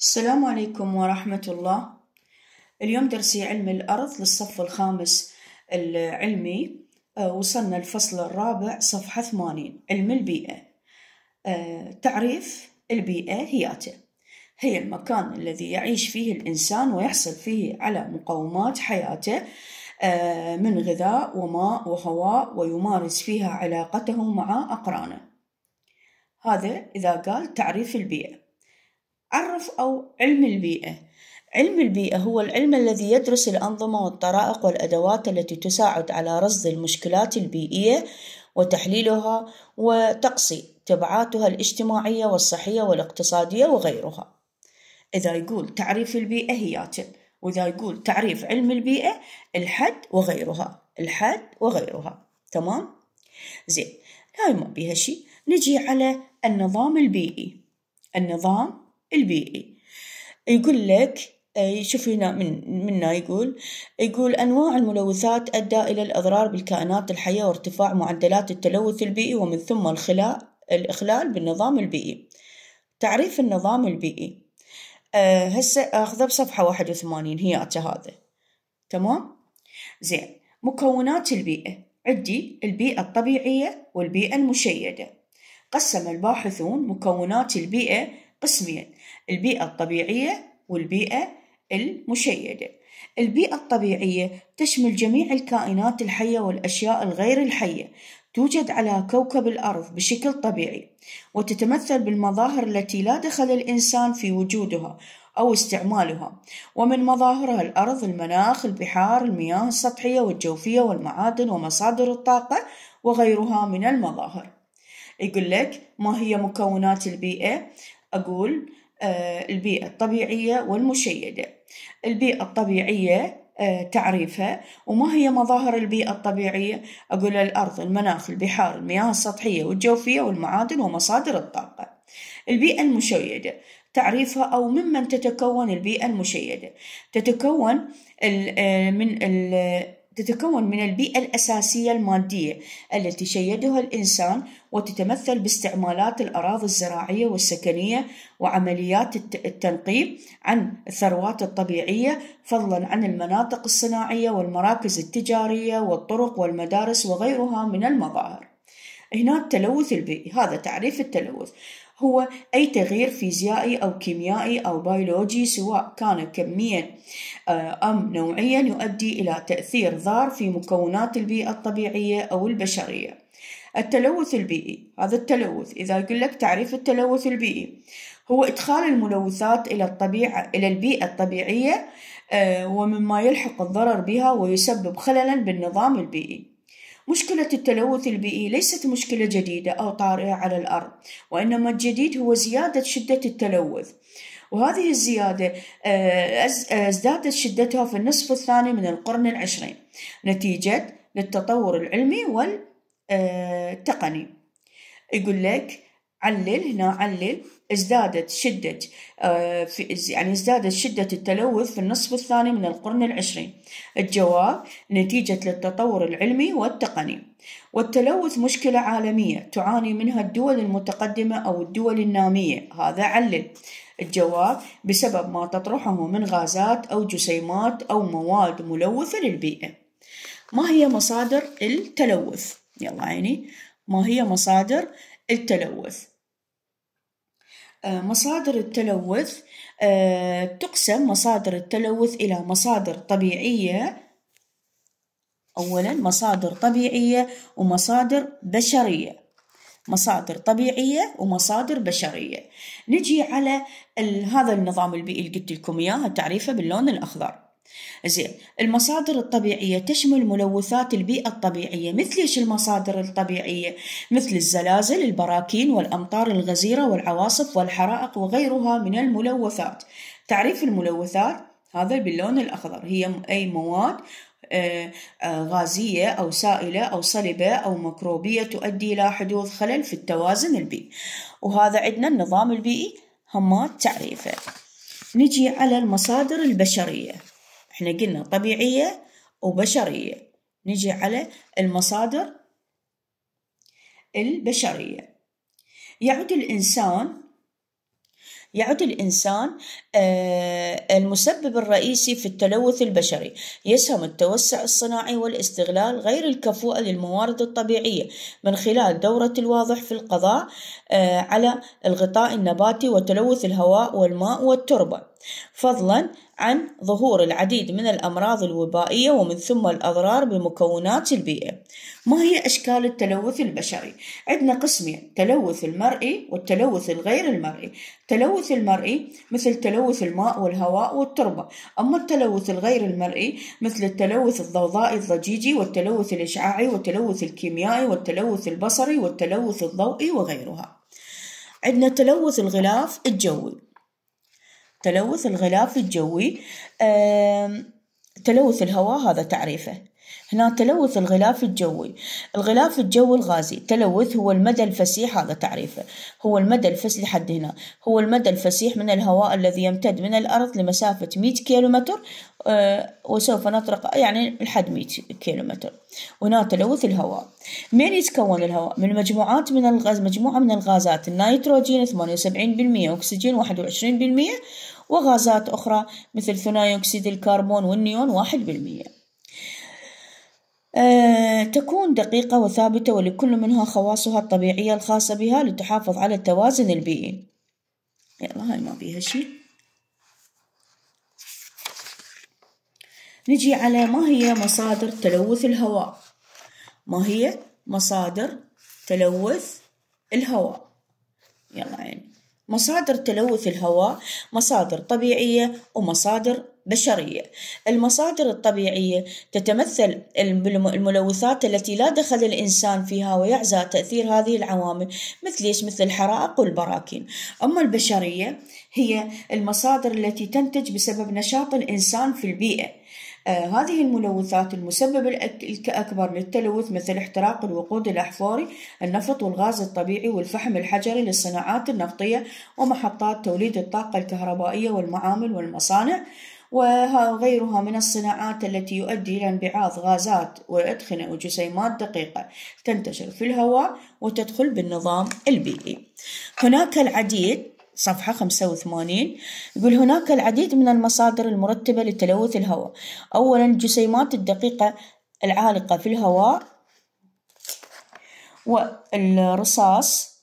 السلام عليكم ورحمة الله اليوم درسي علم الأرض للصف الخامس العلمي آه، وصلنا الفصل الرابع صفحة 80 علم البيئة آه، تعريف البيئة هياته هي المكان الذي يعيش فيه الإنسان ويحصل فيه على مقومات حياته آه، من غذاء وماء وهواء ويمارس فيها علاقته مع أقرانه هذا إذا قال تعريف البيئة عرف أو علم البيئة علم البيئة هو العلم الذي يدرس الأنظمة والطرائق والأدوات التي تساعد على رصد المشكلات البيئية وتحليلها وتقصي تبعاتها الاجتماعية والصحية والاقتصادية وغيرها إذا يقول تعريف البيئة ياتب وإذا يقول تعريف علم البيئة الحد وغيرها الحد وغيرها تمام؟ زين هاي ما بيها شيء نجي على النظام البيئي النظام البيئي يقول لك شوف هنا من منا يقول يقول أنواع الملوثات أدى إلى الأضرار بالكائنات الحية وارتفاع معدلات التلوث البيئي ومن ثم الخلاء الإخلال بالنظام البيئي تعريف النظام البيئي أه هسه أخذه بصفحة واحد وثمانين هي هذا تمام زين مكونات البيئة عندي البيئة الطبيعية والبيئة المشيدة قسم الباحثون مكونات البيئة قسمين البيئة الطبيعية والبيئة المشيدة البيئة الطبيعية تشمل جميع الكائنات الحية والأشياء الغير الحية توجد على كوكب الأرض بشكل طبيعي وتتمثل بالمظاهر التي لا دخل الإنسان في وجودها أو استعمالها ومن مظاهرها الأرض المناخ البحار المياه السطحية والجوفية والمعادن ومصادر الطاقة وغيرها من المظاهر يقول لك ما هي مكونات البيئة أقول آه، البيئة الطبيعية والمشيدة البيئة الطبيعية آه، تعريفها وما هي مظاهر البيئة الطبيعية أقول الأرض المناخ البحار المياه السطحية والجوفية والمعادن ومصادر الطاقة البيئة المشيدة تعريفها أو ممن تتكون البيئة المشيدة تتكون آه، من تتكون من البيئة الأساسية المادية التي شيدها الإنسان وتتمثل باستعمالات الأراضي الزراعية والسكنية وعمليات التنقيب عن الثروات الطبيعية فضلا عن المناطق الصناعية والمراكز التجارية والطرق والمدارس وغيرها من المظاهر. هنا التلوث البيئي هذا تعريف التلوث هو أي تغيير فيزيائي أو كيميائي أو بيولوجي سواء كان كميا آه، أم نوعيا يؤدي إلى تأثير ضار في مكونات البيئة الطبيعية أو البشرية التلوث البيئي هذا التلوث إذا يقول لك تعريف التلوث البيئي هو إدخال الملوثات إلى الطبيعة إلى البيئة الطبيعية آه، ومما يلحق الضرر بها ويسبب خللا بالنظام البيئي مشكلة التلوث البيئي ليست مشكلة جديدة أو طارئة على الأرض وإنما الجديد هو زيادة شدة التلوث وهذه الزيادة آه، آه، ازدادت شدتها في النصف الثاني من القرن العشرين نتيجة للتطور العلمي والتقني يقول لك علل هنا علل ازدادت شدة آه، في يعني ازدادت شدة التلوث في النصف الثاني من القرن العشرين الجواب نتيجة للتطور العلمي والتقني والتلوث مشكلة عالمية تعاني منها الدول المتقدمة أو الدول النامية هذا علل الجواب بسبب ما تطرحه من غازات أو جسيمات أو مواد ملوثة للبيئة ما هي مصادر التلوث؟ يلا عيني ما هي مصادر التلوث آه، مصادر التلوث آه، تقسم مصادر التلوث إلى مصادر طبيعية أولا مصادر طبيعية ومصادر بشرية مصادر طبيعية ومصادر بشرية نجي على هذا النظام البيئي اللي قلت لكم إياه تعريفه باللون الأخضر زين المصادر الطبيعية تشمل ملوثات البيئة الطبيعية مثل ايش المصادر الطبيعية مثل الزلازل البراكين والأمطار الغزيرة والعواصف والحرائق وغيرها من الملوثات تعريف الملوثات هذا باللون الأخضر هي أي مواد آه، آه، غازية أو سائلة أو صلبة أو ميكروبية تؤدي إلى حدوث خلل في التوازن البيئي وهذا عندنا النظام البيئي همات تعريفه نجي على المصادر البشريه احنا قلنا طبيعية وبشرية نجي على المصادر البشرية يعود الإنسان يعد الإنسان آه، المسبب الرئيسي في التلوث البشري يسهم التوسع الصناعي والاستغلال غير الكفوء للموارد الطبيعية من خلال دورة الواضح في القضاء آه، على الغطاء النباتي وتلوث الهواء والماء والتربة فضلا عن ظهور العديد من الأمراض الوبائية ومن ثم الأضرار بمكونات البيئة ما هي أشكال التلوث البشري؟ عندنا قسمين تلوث المرئي والتلوث الغير المرئي التلوث المرئي مثل تلوث الماء والهواء والتربة أما التلوث الغير المرئي مثل التلوث الضوضائي الضجيجي والتلوث الإشعاعي والتلوث الكيميائي والتلوث البصري والتلوث الضوئي وغيرها عندنا تلوث الغلاف الجوي تلوث الغلاف الجوي تلوث الهواء هذا تعريفه هنا تلوث الغلاف الجوي الغلاف الجوي الغازي تلوث هو المدى الفسيح هذا تعريفه هو المدى الفسيح لحد هنا هو المدى الفسيح من الهواء الذي يمتد من الأرض لمسافة 100 كيلومتر أه وسوف نطرق يعني لحد 100 كيلومتر وهنا تلوث الهواء من يتكون الهواء من مجموعات من الغاز مجموعة من الغازات النيتروجين 78% أكسجين 21% وغازات أخرى مثل ثنائي أكسيد الكربون والنيون 1% آه، تكون دقيقة وثابتة ولكل منها خواصها الطبيعية الخاصة بها لتحافظ على التوازن البيئي يلا هاي ما فيها شي نجي على ما هي مصادر تلوث الهواء ما هي مصادر تلوث الهواء يلا عيني مصادر تلوث الهواء مصادر طبيعية ومصادر بشرية. المصادر الطبيعية تتمثل الملوثات التي لا دخل الإنسان فيها ويعزى تأثير هذه العوامل مثل إيش مثل الحرائق والبراكين. أما البشرية هي المصادر التي تنتج بسبب نشاط الإنسان في البيئة. آه، هذه الملوثات المسبب الأكبر للتلوث مثل احتراق الوقود الأحفوري، النفط والغاز الطبيعي والفحم الحجري للصناعات النفطية ومحطات توليد الطاقة الكهربائية والمعامل والمصانع، وغيرها من الصناعات التي يؤدي إلى انبعاث غازات وأدخنة وجسيمات دقيقة تنتشر في الهواء وتدخل بالنظام البيئي هناك العديد صفحة 85 يقول هناك العديد من المصادر المرتبة لتلوث الهواء أولا الجسيمات الدقيقة العالقة في الهواء والرصاص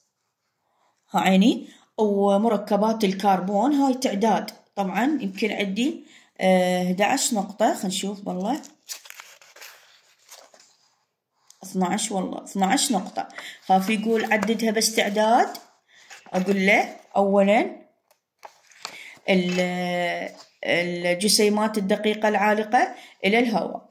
عيني ومركبات الكربون هاي تعداد طبعا يمكن عندي 11 آه، نقطة خلينا نشوف والله 12 والله 12 نقطة خاف يقول عددها باستعداد أقول له أولا آه، الجسيمات الدقيقة العالقة إلى الهواء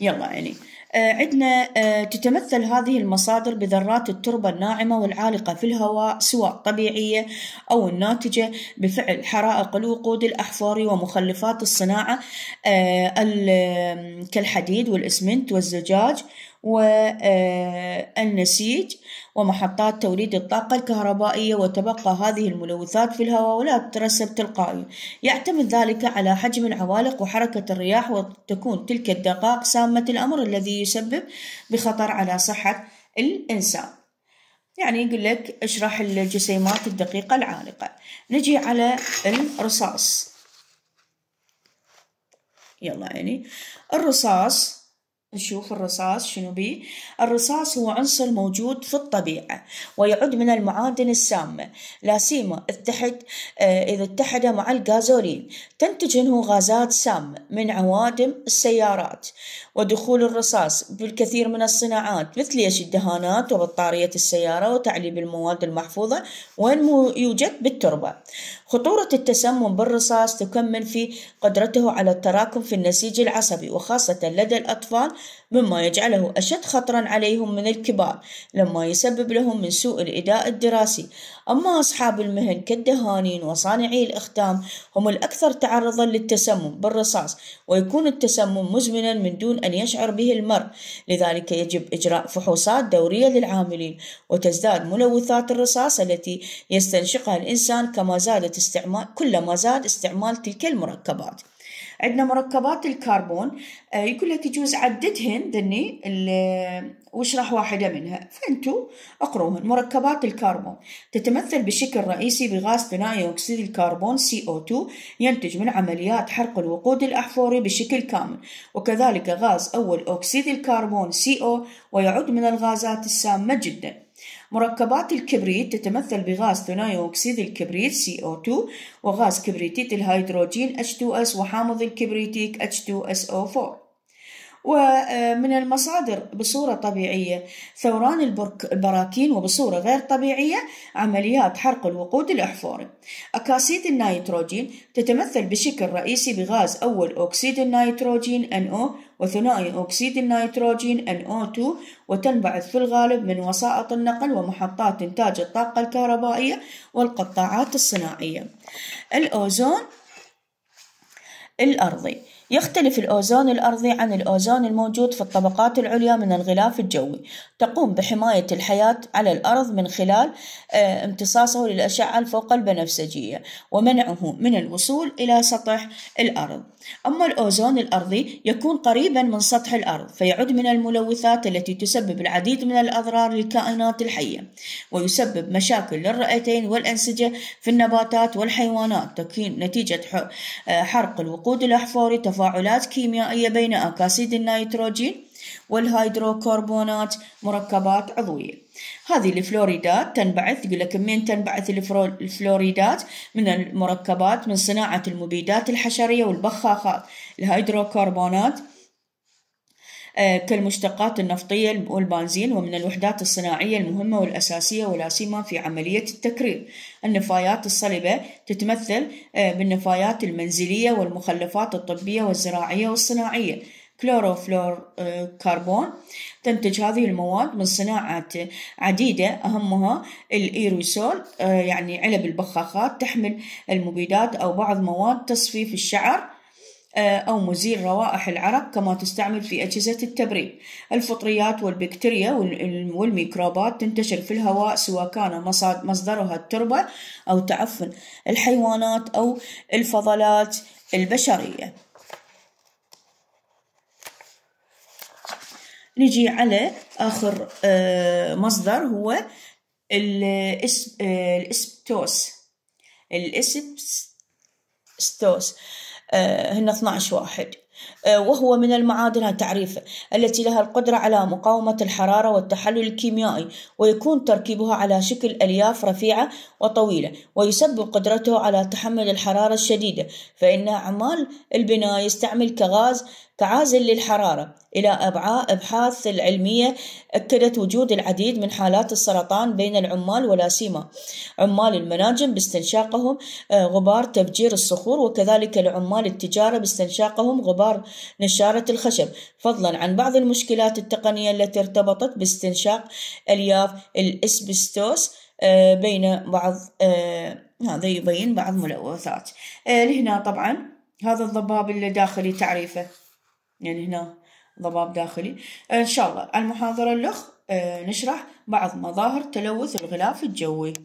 يلا يعني آه، عندنا آه، تتمثل هذه المصادر بذرات التربة الناعمة والعالقة في الهواء سواء طبيعية أو الناتجة بفعل حرائق الوقود الأحفوري ومخلفات الصناعة آه، كالحديد والإسمنت والزجاج والنسيج آه، ومحطات توليد الطاقة الكهربائية وتبقى هذه الملوثات في الهواء ولا تترسب تلقائيا يعتمد ذلك على حجم العوالق وحركة الرياح وتكون تلك الدقائق سامة الأمر الذي يسبب بخطر على صحة الإنسان يعني يقول لك اشرح الجسيمات الدقيقة العالقة نجي على الرصاص يلا يعني الرصاص نشوف الرصاص شنو بيه الرصاص هو عنصر موجود في الطبيعة ويعد من المعادن السامة لا سيما اتحد آه، إذا اتحد مع الغازولين تنتج منه غازات سامة من عوادم السيارات ودخول الرصاص بالكثير من الصناعات مثل يش الدهانات وبطارية السيارة وتعليب المواد المحفوظة وين يوجد بالتربة خطورة التسمم بالرصاص تكمن في قدرته على التراكم في النسيج العصبي وخاصة لدى الأطفال مما يجعله أشد خطرا عليهم من الكبار لما يسبب لهم من سوء الإداء الدراسي أما أصحاب المهن كالدهانين وصانعي الإختام هم الأكثر تعرضا للتسمم بالرصاص ويكون التسمم مزمنا من دون أن يشعر به المرء لذلك يجب إجراء فحوصات دورية للعاملين وتزداد ملوثات الرصاص التي يستنشقها الإنسان كما زادت استعمال كلما زاد استعمال تلك المركبات عندنا مركبات الكربون آه، يقول لك يجوز عددهن ذني واشرح واحدة منها فأنتوا اقروهن مركبات الكربون تتمثل بشكل رئيسي بغاز ثنائي أكسيد الكربون CO2 ينتج من عمليات حرق الوقود الأحفوري بشكل كامل وكذلك غاز أول أكسيد الكربون CO ويعد من الغازات السامة جدا مركبات الكبريت تتمثل بغاز ثنائي أكسيد الكبريت CO2 وغاز كبريتيت الهيدروجين H2S وحامض الكبريتيك H2SO4 ومن المصادر بصورة طبيعية ثوران البراكين وبصورة غير طبيعية عمليات حرق الوقود الأحفوري أكاسيد النيتروجين تتمثل بشكل رئيسي بغاز أول أكسيد النيتروجين NO وثنائي أكسيد النيتروجين NO2 وتنبعث في الغالب من وسائط النقل ومحطات إنتاج الطاقة الكهربائية والقطاعات الصناعية الأوزون الأرضي يختلف الأوزون الأرضي عن الأوزون الموجود في الطبقات العليا من الغلاف الجوي تقوم بحماية الحياة على الأرض من خلال آه، امتصاصه للأشعة الفوق البنفسجية ومنعه من الوصول إلى سطح الأرض أما الأوزون الأرضي يكون قريبا من سطح الأرض فيعد من الملوثات التي تسبب العديد من الأضرار للكائنات الحية ويسبب مشاكل للرئتين والأنسجة في النباتات والحيوانات تكون نتيجة آه، حرق الوقود الأحفوري تفاعلات كيميائية بين أكاسيد النيتروجين والهيدروكربونات مركبات عضوية هذه الفلوريدات تنبعث يقول لك من تنبعث الفلوريدات من المركبات من صناعة المبيدات الحشرية والبخاخات الهيدروكربونات آه، كالمشتقات النفطية والبنزين ومن الوحدات الصناعية المهمة والأساسية ولا سيما في عملية التكرير. النفايات الصلبة تتمثل آه، بالنفايات المنزلية والمخلفات الطبية والزراعية والصناعية. كلوروفلور آه، كربون تنتج هذه المواد من صناعات عديدة أهمها الإيروسول يعني علب البخاخات تحمل المبيدات أو بعض مواد تصفيف الشعر آه، أو مزيل روائح العرق كما تستعمل في أجهزة التبريد الفطريات والبكتيريا والميكروبات تنتشر في الهواء سواء كان مصدرها التربة أو تعفن الحيوانات أو الفضلات البشرية نجي على آخر آه، مصدر هو آه، الاسبتوس الاسبتوس آه، هن 12 واحد آه، وهو من المعادن التعريفة التي لها القدرة على مقاومة الحرارة والتحلل الكيميائي ويكون تركيبها على شكل ألياف رفيعة وطويلة ويسبب قدرته على تحمل الحرارة الشديدة فإن عمال البناء يستعمل كغاز كعازل للحرارة إلى أبحاث العلمية أكدت وجود العديد من حالات السرطان بين العمال ولا سيما عمال المناجم باستنشاقهم آه، غبار تفجير الصخور وكذلك لعمال التجارة باستنشاقهم غبار نشارة الخشب فضلا عن بعض المشكلات التقنية التي ارتبطت باستنشاق ألياف الإسبستوس آه، بين بعض آه، هذا يبين بعض ملوثات آه، لهنا طبعا هذا الضباب الداخلي تعريفه يعني هنا ضباب داخلي إن شاء الله المحاضرة الأخ نشرح بعض مظاهر تلوث الغلاف الجوي